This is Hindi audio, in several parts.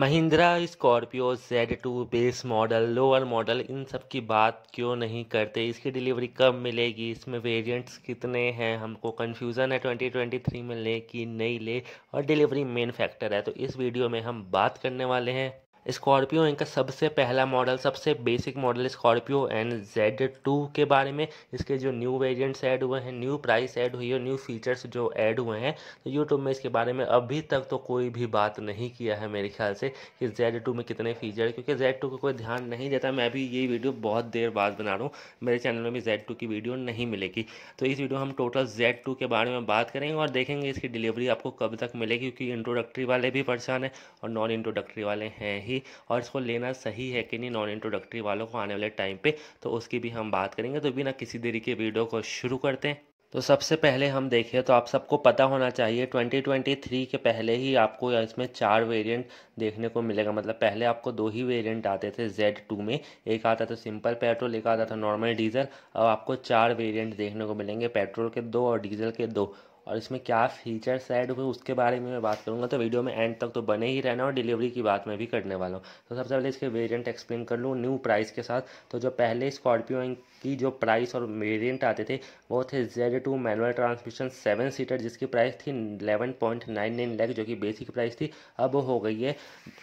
Mahindra Scorpio Z two base model lower model इन सब की बात क्यों नहीं करते इसकी डिलीवरी कब मिलेगी इसमें वेरिएंट्स कितने हैं हमको कन्फ्यूज़न है 2023 में ले कि नहीं ले और डिलीवरी मेन फैक्टर है तो इस वीडियो में हम बात करने वाले हैं स्कॉर्पियो इनका सबसे पहला मॉडल सबसे basic model Scorpio N Z two के बारे में इसके जो न्यू वेरिएंट्स ऐड हुए हैं न्यू प्राइस ऐड हुई है न्यू फीचर्स जो ऐड हुए हैं तो यूट्यूब में इसके बारे में अभी तक तो कोई भी बात नहीं किया है मेरे ख्याल से कि जेड टू में कितने फीचर क्योंकि जेड टू को कोई ध्यान नहीं देता मैं अभी ये वीडियो बहुत देर बाद बना रहा हूँ मेरे चैनल में भी जेड टू की वीडियो नहीं मिलेगी तो इस वीडियो हम टोटल जेड टू के बारे में बात करेंगे और देखेंगे इसकी डिलीवरी आपको कब तक मिलेगी क्योंकि इंट्रोडक्ट्री वाले भी परेशान हैं और नॉन इंट्रोडक्ट्री वाले हैं ही थी और इसको लेना सही है कि नहीं नॉन इंट्रोडक्टरी वालों को आने वाले टाइम पे तो उसकी भी हम बात करेंगे तो बिना किसी देरी के वीडियो को शुरू करते हैं तो सबसे पहले हम देखें तो आप सबको पता होना चाहिए 2023 के पहले ही आपको इसमें चार वेरिएंट देखने को मिलेगा मतलब पहले आपको दो ही वेरिएंट आते थे Z2 में एक आता था सिंपल पेट्रोल एक आता था नॉर्मल डीजल अब आपको चार वेरिएंट देखने को मिलेंगे पेट्रोल के दो और डीजल के दो और इसमें क्या फीचर्स ऐड हुए उसके बारे में मैं बात करूँगा तो वीडियो में एंड तक तो बने ही रहना और डिलीवरी की बात मैं भी करने वाला हूँ तो सबसे पहले इसके वेरिएंट एक्सप्लेन कर लूँ न्यू प्राइस के साथ तो जो पहले स्कॉर्पियो की जो प्राइस और वेरिएंट आते थे वो थे Z two manual transmission seven seater जिसकी प्राइस थी eleven point nine nine lakh जो कि बेसिक प्राइस थी अब हो गई है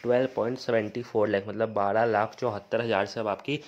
twelve point seventy four lakh मतलब बारह लाख चौहत्तर हज़ार से अब आपकी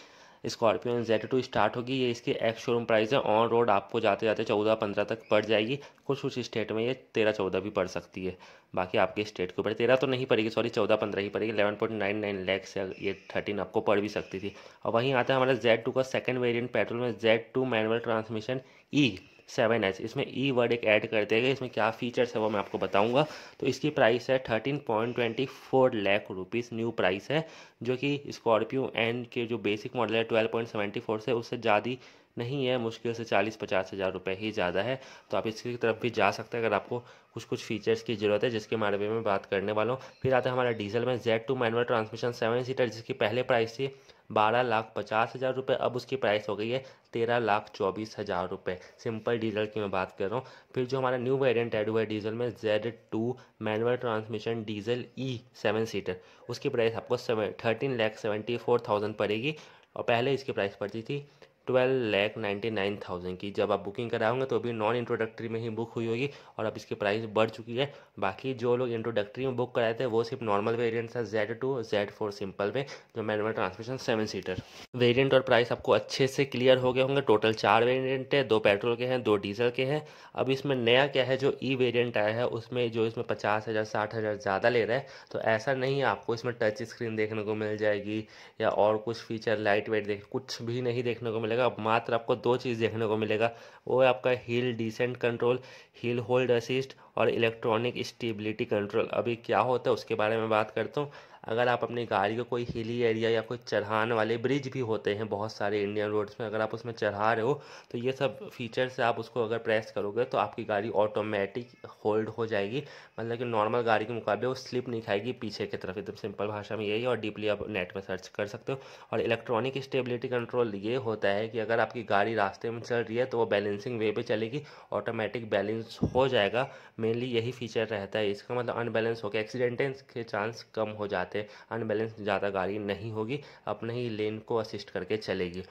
स्कॉर्पियो जेड टू स्टार्ट होगी ये इसकी एक्स शोरूम प्राइस है ऑन रोड आपको जाते जाते चौदह पंद्रह तक पड़ जाएगी कुछ कुछ स्टेट में ये तेरह चौदह भी पड़ सकती है बाकी आपके स्टेट के ऊपर तेरह तो नहीं पड़ेगी सॉरी चौदह पंद्रह ही पड़ेगी eleven point nine nine lakhs ये थर्टीन आपको पड़ भी सकती थी और वहीं आता है हमारा जेड टू का सेकेंड वेरियंट पेट्रोल में Z two manual transmission E seven H इसमें ई e वर्ड एक ऐड कर देगा इसमें क्या फीचर्स है वो मैं आपको बताऊंगा तो इसकी प्राइस है thirteen point twenty four lakh rupees new price है जो कि स्कॉर्पियो एन के जो बेसिक मॉडल है ट्वेल्व पॉइंट सेवेंटी फोर से उससे ज़्यादा नहीं है मुश्किल से चालीस पचास हज़ार रुपये ही ज़्यादा है तो आप इसकी तरफ भी जा सकते हैं अगर आपको कुछ कुछ फीचर्स की ज़रूरत है जिसके बारे में मैं बात करने वाला हूँ फिर आता है हमारा डीजल में Z two manual transmission seven seater जिसकी पहले प्राइस थी बारह लाख पचास हज़ार रुपये अब उसकी प्राइस हो गई है तेरह लाख चौबीस हज़ार रुपये सिंपल डीजल की मैं बात कर रहा हूँ फिर जो हमारा न्यू वेरियंट एड हुआ है डीजल में Z two manual transmission diesel E seven seater उसकी प्राइस आपको seven thirteen lakh seventy four thousand पड़ेगी और पहले इसकी प्राइस पड़ती थी twelve lakh ninety nine thousand की जब आप बुकिंग कराओगे तो अभी नॉन इंट्रोडक्टरी में ही बुक हुई होगी और अब इसकी प्राइस बढ़ चुकी है बाकी जो लोग इंट्रोडक्टरी में बुक कराए थे वो सिर्फ नॉर्मल वेरिएंट था Z two Z four simple में जो manual transmission seven seater variant और प्राइस आपको अच्छे से क्लियर हो गए होंगे टोटल चार वेरियंट है दो पेट्रोल के हैं दो डीजल के हैं अब इसमें नया क्या है जो ई e वेरियंट आया है उसमें जो इसमें पचास हज़ार साठ हज़ार ज़्यादा ले रहा है तो ऐसा नहीं है आपको इसमें टच स्क्रीन देखने को मिल जाएगी या और कुछ फीचर लाइट वेट देख कुछ भी नहीं देखने को मिलेगा पड़ेगा मात्र आपको दो चीज़ देखने को मिलेगा वो है आपका hill descent control hill hold assist और इलेक्ट्रॉनिक स्टेबिलिटी कंट्रोल अभी क्या होता है उसके बारे में बात करता हूँ अगर आप अपनी गाड़ी को कोई हिली एरिया या कोई चढ़ान वाले ब्रिज भी होते हैं बहुत सारे इंडियन रोड्स में अगर आप उसमें चढ़ा रहे हो तो ये सब फीचर से आप उसको अगर प्रेस करोगे तो आपकी गाड़ी ऑटोमेटिक होल्ड हो जाएगी मतलब कि नॉर्मल गाड़ी के मुकाबले वो स्लिप नहीं खाएगी पीछे की तरफ एकदम सिंपल भाषा में यही और डीपली आप नेट में सर्च कर सकते हो और इलेक्ट्रॉनिक स्टेबिलिटी कंट्रोल ये होता है कि अगर आपकी गाड़ी रास्ते में चल रही है तो वो बैलेंसिंग वे पर चलेगी ऑटोमेटिक बैलेंस हो जाएगा मेनली यही फीचर रहता है इसका मतलब अनबैलेंस होकर एक्सीडेंटेंस के चांस कम हो जाते हैं अनबैलेंस ज़्यादा गाड़ी नहीं होगी अपने ही लेन को असिस्ट करके चलेगी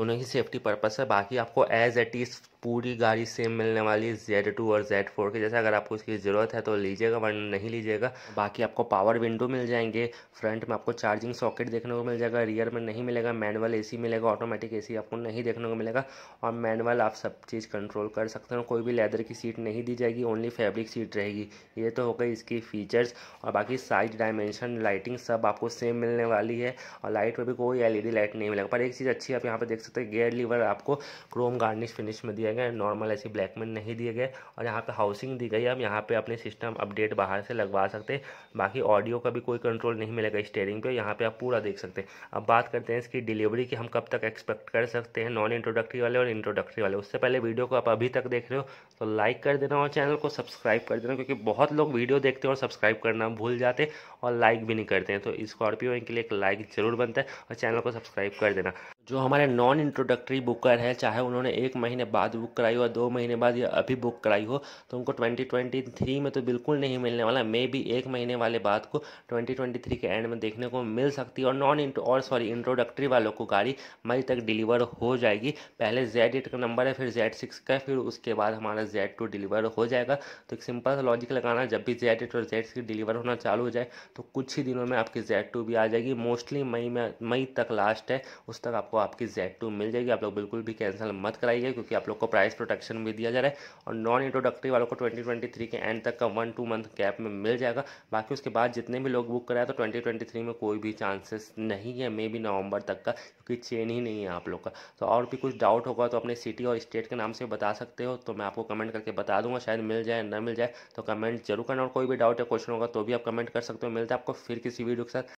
दोनों ही सेफ्टी पर्पज है बाकी आपको एज एट इज़ पूरी गाड़ी सेम मिलने वाली है जेड टू और जेड फोर के जैसे अगर आपको इसकी ज़रूरत है तो लीजिएगा वरना नहीं लीजिएगा बाकी आपको पावर विंडो मिल जाएंगे फ्रंट में आपको चार्जिंग सॉकेट देखने को मिल जाएगा रियर में नहीं मिलेगा मैनुअल एसी मिलेगा ऑटोमेटिक एसी आपको नहीं देखने को मिलेगा और मैनुअल आप सब चीज़ कंट्रोल कर सकते हो कोई भी लेदर की सीट नहीं दी जाएगी ओनली फैब्रिक सीट रहेगी ये तो हो गई इसकी फ़ीचर्स और बाकी साइज डायमेंशन लाइटिंग सब आपको सेम मिलने वाली है और लाइट में भी कोई एल लाइट नहीं मिलेगा पर एक चीज़ अच्छी आप यहाँ पर देख सकते हैं गेयर लीवर आपको क्रोम गार्निश फिनिश में दिया दिया गया नॉर्मल ऐसी ब्लैक में नहीं दिए गए और यहाँ पे हाउसिंग दी गई हम यहाँ पे अपने सिस्टम अपडेट बाहर से लगवा सकते हैं बाकी ऑडियो का भी कोई कंट्रोल नहीं मिलेगा स्टेयरिंग पे यहाँ पे आप पूरा देख सकते हैं अब बात करते हैं इसकी डिलीवरी की हम कब तक एक्सपेक्ट कर सकते हैं नॉन इंट्रोडक्टरी वाले और इंट्रोडक्टरी वाले उससे पहले वीडियो को आप अभी तक देख रहे हो तो लाइक कर देना और चैनल को सब्सक्राइब कर देना क्योंकि बहुत लोग वीडियो देखते हैं और सब्सक्राइब करना भूल जाते और लाइक भी नहीं करते हैं तो स्कॉर्पियो इनके लिए एक लाइक ज़रूर बनता है और चैनल को सब्सक्राइब कर देना जो हमारे नॉन इंट्रोडक्टरी बुकर है चाहे उन्होंने एक महीने बाद बुक कराई हो दो महीने बाद या अभी बुक कराई हो तो उनको ट्वेंटी ट्वेंटी थ्री में तो बिल्कुल नहीं मिलने वाला मे भी एक महीने वाले बाद को ट्वेंटी ट्वेंटी थ्री के एंड में देखने को मिल सकती है और नॉन इंट्रो और सॉरी इंट्रोडक्टरी वालों को गाड़ी मई तक डिलीवर हो जाएगी पहले जेड एट का नंबर है फिर जेड सिक्स का फिर उसके बाद हमारा जेड टू डिलीवर हो जाएगा तो एक सिंपल सा लॉजिक लगाना जब भी जेड एट और जेड सिक्स डिलीवर होना चालू हो जाए तो कुछ ही दिनों में आपकी जेड टू भी आ जाएगी मोस्टली मई में मई तक लास्ट है उस तक आपको आपकी जेड टू मिल जाएगी आप लोग बिल्कुल भी कैंसिल मत कराइए क्योंकि आप लोग को प्राइस प्रोटेक्शन भी दिया जा रहा है और नॉन इंट्रोडक्टरी वालों को ट्वेंटी ट्वेंटी थ्री के एंड तक का वन टू मंथ कैप में मिल जाएगा बाकी उसके बाद जितने भी लोग बुक कराए तो ट्वेंटी ट्वेंटी थ्री में कोई भी चांसेस नहीं है मे बी नवंबर तक का क्योंकि चेन ही नहीं है आप लोग का तो और भी कुछ डाउट होगा तो अपने सिटी और स्टेट के नाम से बता सकते हो तो मैं आपको कमेंट करके बता दूंगा शायद मिल जाए ना मिल जाए तो कमेंट जरूर करना और कोई भी डाउट या क्वेश्चन होगा तो भी आप कमेंट कर सकते हो मिलता है आपको फिर किसी वीडियो के साथ